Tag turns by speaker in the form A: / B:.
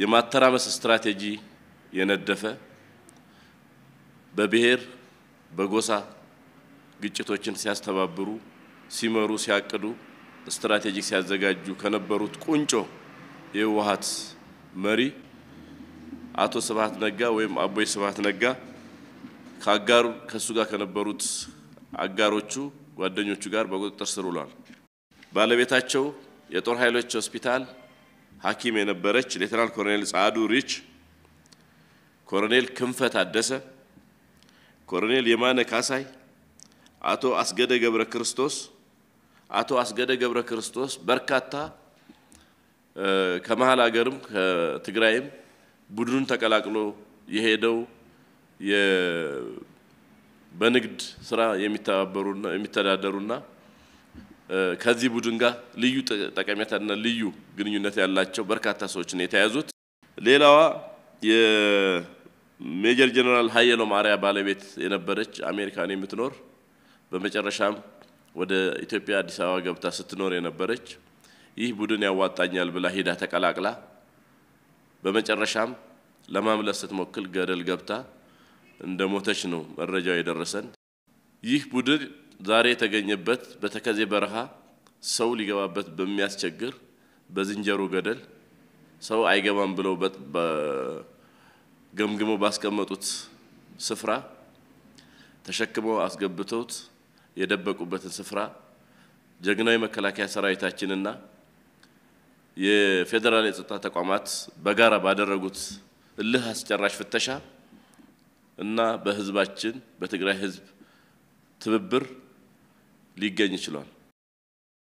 A: የማተራመስ ስትራቴጂ የነደፈ በብሔር በጎሳ ግጭቶችን ሲያስተባብሩ ሲመሩ ሲያቅዱ ስትራቴጂክ ሲያዘጋጁ ከነበሩት ቁንጮ የህወሀት መሪ አቶ ስብሀት ነጋ ወይም አቦይ ስብሀት ነጋ ከአጋሩ ከእሱ ጋር ከነበሩት አጋሮቹ ጓደኞቹ ጋር በቁጥጥር ስር ውሏል። ባለቤታቸው የጦር ኃይሎች ሆስፒታል ሐኪም የነበረች ሌተናል ኮሎኔል ጻዱ ሪች፣ ኮሎኔል ክንፈ ታደሰ፣ ኮሎኔል የማነ ካሳይ፣ አቶ አስገደ ገብረ ክርስቶስ አቶ አስገደ ገብረ ክርስቶስ በርካታ ከመሀል ሀገርም ከትግራይም ቡድኑን ተቀላቅሎ የሄደው በንግድ ስራ የሚተባበሩና የሚተዳደሩና ከዚህ ቡድን ጋር ልዩ ጠቀሜታና ልዩ ግንኙነት ያላቸው በርካታ ሰዎች ነው የተያዙት። ሌላዋ የሜጀር ጀነራል ሀየሎም ማርያ ባለቤት የነበረች አሜሪካን የምትኖር በመጨረሻም ወደ ኢትዮጵያ አዲስ አበባ ገብታ ስትኖር የነበረች ይህ ቡድን ያዋጣኛል ብላ ሂዳ ተቀላቅላ በመጨረሻም ለማምለስ ስትሞክል ገደል ገብታ እንደ ሞተች ነው መረጃው የደረሰን። ይህ ቡድን ዛሬ የተገኘበት በተከዜ በረሃ ሰው ሊገባበት በሚያስቸግር በዝንጀሮ ገደል ሰው አይገባም ብለው ገምግመው ባስቀመጡት ስፍራ ተሸክመው አስገብተውት የደበቁበትን ስፍራ ጀግናዊ መከላከያ ሰራዊታችንና የፌዴራል የጸጥታ ተቋማት በጋራ ባደረጉት እልህ አስጨራሽ ፍተሻ እና በህዝባችን በትግራይ ህዝብ ትብብር ሊገኝ ይችሏል።